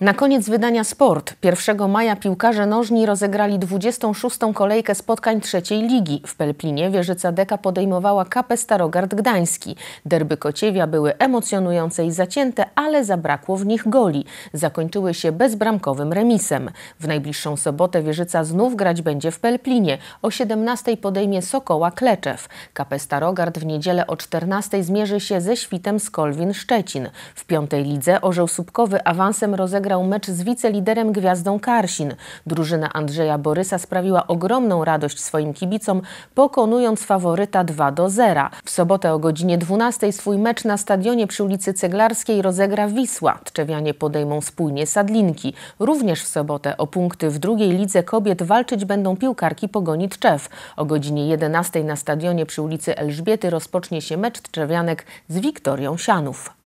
Na koniec wydania Sport 1 maja piłkarze nożni rozegrali 26. kolejkę spotkań trzeciej ligi. W Pelplinie Wieżyca Deka podejmowała kapę Starogard Gdański. Derby Kociewia były emocjonujące i zacięte, ale zabrakło w nich goli. Zakończyły się bezbramkowym remisem. W najbliższą sobotę Wieżyca znów grać będzie w Pelplinie. O 17 podejmie Sokoła Kleczew. Kapę Starogard w niedzielę o 14 zmierzy się ze świtem Skolwin Szczecin. W piątej lidze Orzeł Słupkowy awansem rozegrał zagrał mecz z wiceliderem Gwiazdą Karsin. Drużyna Andrzeja Borysa sprawiła ogromną radość swoim kibicom, pokonując faworyta 2 do 0. W sobotę o godzinie 12 swój mecz na stadionie przy ulicy Ceglarskiej rozegra Wisła. Tczewianie podejmą spójnie Sadlinki. Również w sobotę o punkty w drugiej lidze kobiet walczyć będą piłkarki Pogoni Tczew. O godzinie 11 na stadionie przy ulicy Elżbiety rozpocznie się mecz Tczewianek z Wiktorią Sianów.